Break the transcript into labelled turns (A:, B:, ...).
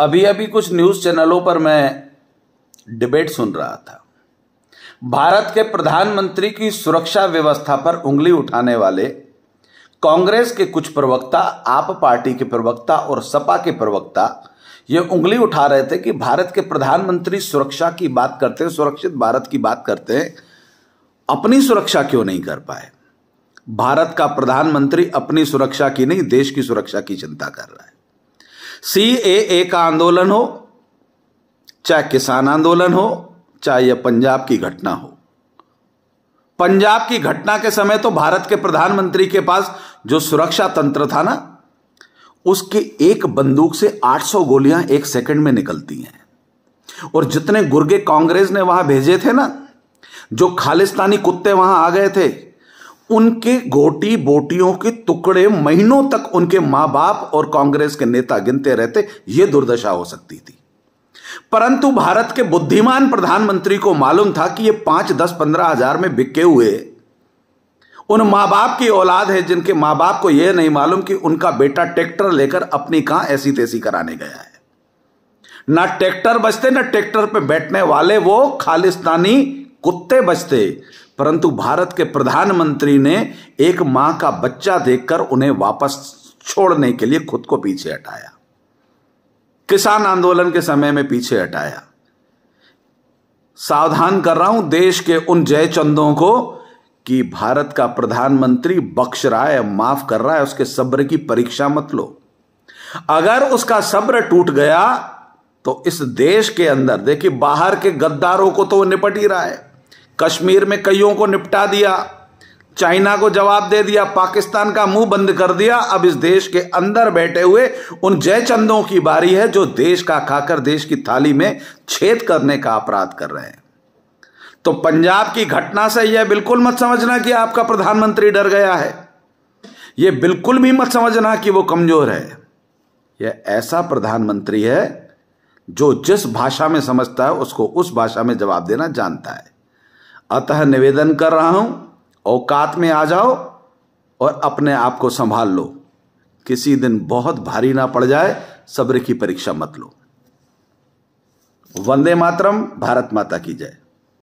A: अभी अभी कुछ न्यूज़ चैनलों पर मैं डिबेट सुन रहा था भारत के प्रधानमंत्री की सुरक्षा व्यवस्था पर उंगली उठाने वाले कांग्रेस के कुछ प्रवक्ता आप पार्टी के प्रवक्ता और सपा के प्रवक्ता ये उंगली उठा रहे थे कि भारत के प्रधानमंत्री सुरक्षा की बात करते हैं सुरक्षित भारत की बात करते हैं अपनी सुरक्षा क्यों नहीं कर पाए भारत का प्रधानमंत्री अपनी सुरक्षा की नहीं देश की सुरक्षा की चिंता कर रहा है सी ए ए का आंदोलन हो चाहे किसान आंदोलन हो चाहे यह पंजाब की घटना हो पंजाब की घटना के समय तो भारत के प्रधानमंत्री के पास जो सुरक्षा तंत्र था ना उसके एक बंदूक से 800 गोलियां एक सेकंड में निकलती हैं और जितने गुर्गे कांग्रेस ने वहां भेजे थे ना जो खालिस्तानी कुत्ते वहां आ गए थे उनके घोटी बोटियों के टुकड़े महीनों तक उनके मां बाप और कांग्रेस के नेता गिनते रहते यह दुर्दशा हो सकती थी परंतु भारत के बुद्धिमान प्रधानमंत्री को मालूम था कि ये पांच दस पंद्रह हजार में बिके हुए उन मां बाप की औलाद है जिनके मां बाप को यह नहीं मालूम कि उनका बेटा ट्रैक्टर लेकर अपनी कहां ऐसी तैसी कराने गया है ना ट्रैक्टर बचते ना ट्रैक्टर पर बैठने वाले वो खालिस्तानी कुत्ते बचते परंतु भारत के प्रधानमंत्री ने एक मां का बच्चा देखकर उन्हें वापस छोड़ने के लिए खुद को पीछे हटाया किसान आंदोलन के समय में पीछे हटाया सावधान कर रहा हूं देश के उन जयचंदों को कि भारत का प्रधानमंत्री बख्श रहा है माफ कर रहा है उसके सब्र की परीक्षा मत लो अगर उसका सब्र टूट गया तो इस देश के अंदर देखिए बाहर के गद्दारों को तो निपट ही रहा है कश्मीर में कईयों को निपटा दिया चाइना को जवाब दे दिया पाकिस्तान का मुंह बंद कर दिया अब इस देश के अंदर बैठे हुए उन जयचंदों की बारी है जो देश का खाकर देश की थाली में छेद करने का अपराध कर रहे हैं तो पंजाब की घटना से यह बिल्कुल मत समझना कि आपका प्रधानमंत्री डर गया है यह बिल्कुल भी मत समझना कि वो कमजोर है यह ऐसा प्रधानमंत्री है जो जिस भाषा में समझता है उसको उस भाषा में जवाब देना जानता है अतः निवेदन कर रहा हूं औकात में आ जाओ और अपने आप को संभाल लो किसी दिन बहुत भारी ना पड़ जाए सब्र की परीक्षा मत लो वंदे मातरम भारत माता की जय